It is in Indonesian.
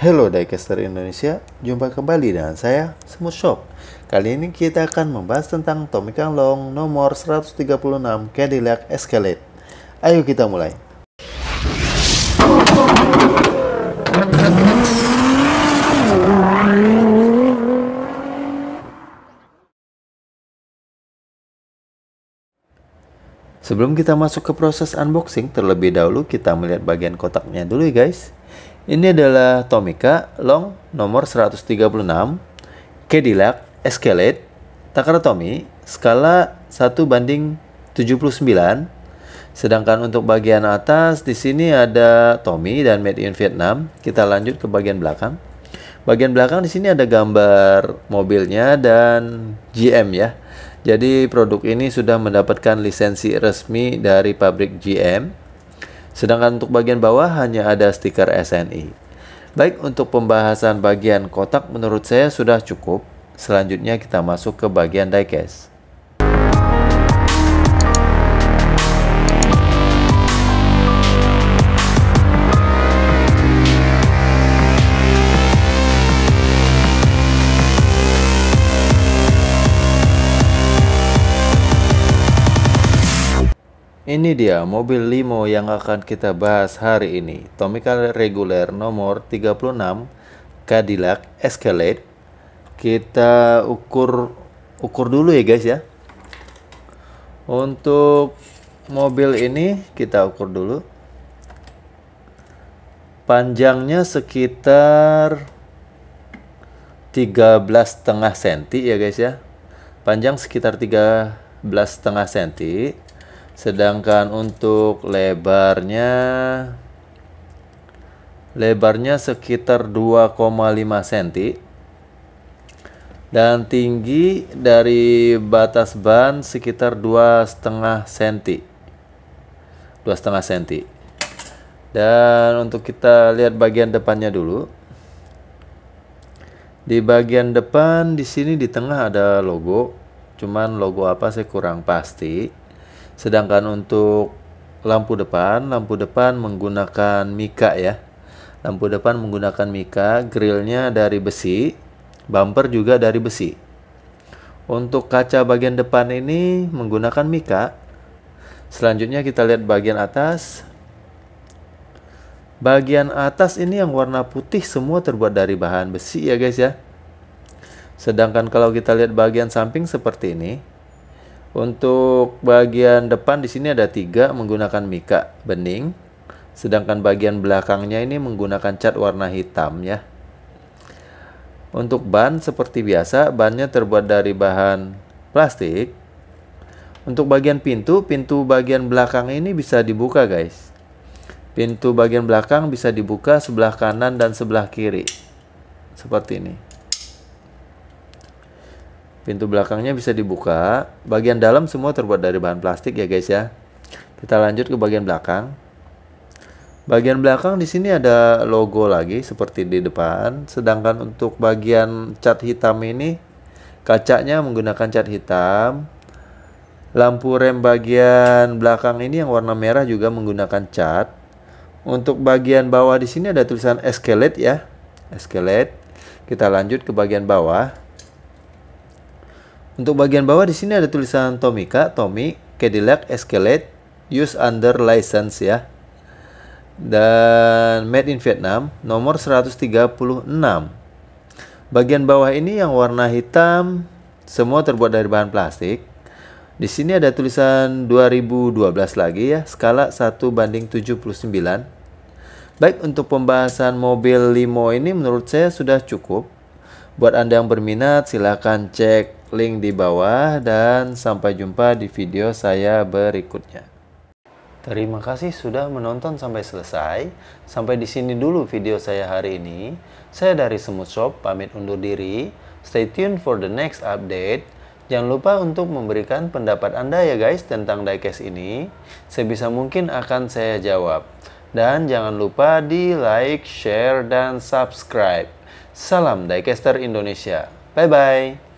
Hello Diecaster Indonesia, jumpa kembali dengan saya, Smooth Shop. Kali ini kita akan membahas tentang Tomica Long nomor 136 Cadillac Escalade. Ayo kita mulai. Sebelum kita masuk ke proses unboxing, terlebih dahulu kita melihat bagian kotaknya dulu ya guys. Ini adalah Tomica Long nomor 136, Cadillac Escalade, Takara Tommy, skala 1 banding 79. Sedangkan untuk bagian atas di sini ada Tommy dan Made in Vietnam. Kita lanjut ke bagian belakang. Bagian belakang di sini ada gambar mobilnya dan GM ya. Jadi produk ini sudah mendapatkan lisensi resmi dari pabrik GM Sedangkan untuk bagian bawah hanya ada stiker SNI. Baik untuk pembahasan bagian kotak menurut saya sudah cukup. Selanjutnya kita masuk ke bagian diecast. Ini dia mobil limo yang akan kita bahas hari ini. Tomica reguler nomor 36 Cadillac Escalade. Kita ukur ukur dulu ya guys ya. Untuk mobil ini kita ukur dulu. Panjangnya sekitar 13 setengah senti ya guys ya. Panjang sekitar 13 setengah senti Sedangkan untuk lebarnya lebarnya sekitar 2,5 cm dan tinggi dari batas ban sekitar 2,5 cm. 2,5 cm. Dan untuk kita lihat bagian depannya dulu. Di bagian depan di sini di tengah ada logo. Cuman logo apa saya kurang pasti. Sedangkan untuk lampu depan, lampu depan menggunakan mika ya. Lampu depan menggunakan mika, grillnya dari besi, bumper juga dari besi. Untuk kaca bagian depan ini menggunakan mika. Selanjutnya kita lihat bagian atas. Bagian atas ini yang warna putih semua terbuat dari bahan besi ya guys ya. Sedangkan kalau kita lihat bagian samping seperti ini, untuk bagian depan di sini ada tiga menggunakan mika bening, sedangkan bagian belakangnya ini menggunakan cat warna hitam ya. Untuk ban seperti biasa, bannya terbuat dari bahan plastik. Untuk bagian pintu, pintu bagian belakang ini bisa dibuka guys. Pintu bagian belakang bisa dibuka sebelah kanan dan sebelah kiri. Seperti ini. Pintu belakangnya bisa dibuka. Bagian dalam semua terbuat dari bahan plastik ya guys ya. Kita lanjut ke bagian belakang. Bagian belakang di sini ada logo lagi seperti di depan. Sedangkan untuk bagian cat hitam ini kacanya menggunakan cat hitam. Lampu rem bagian belakang ini yang warna merah juga menggunakan cat. Untuk bagian bawah di sini ada tulisan Escalade ya. Escalade. Kita lanjut ke bagian bawah. Untuk bagian bawah di sini ada tulisan Tomica, Tommy, Cadillac Escalade, use under license ya. Dan made in Vietnam, nomor 136. Bagian bawah ini yang warna hitam semua terbuat dari bahan plastik. Di sini ada tulisan 2012 lagi ya, skala 1 banding 79. Baik, untuk pembahasan mobil limo ini menurut saya sudah cukup. Buat Anda yang berminat, silakan cek link di bawah dan sampai jumpa di video saya berikutnya. Terima kasih sudah menonton sampai selesai. Sampai di sini dulu video saya hari ini. Saya dari Semut Shop pamit undur diri. Stay tuned for the next update. Jangan lupa untuk memberikan pendapat Anda ya guys tentang diecast ini. Sebisa mungkin akan saya jawab. Dan jangan lupa di like, share, dan subscribe. Salam diecaster Indonesia. Bye-bye.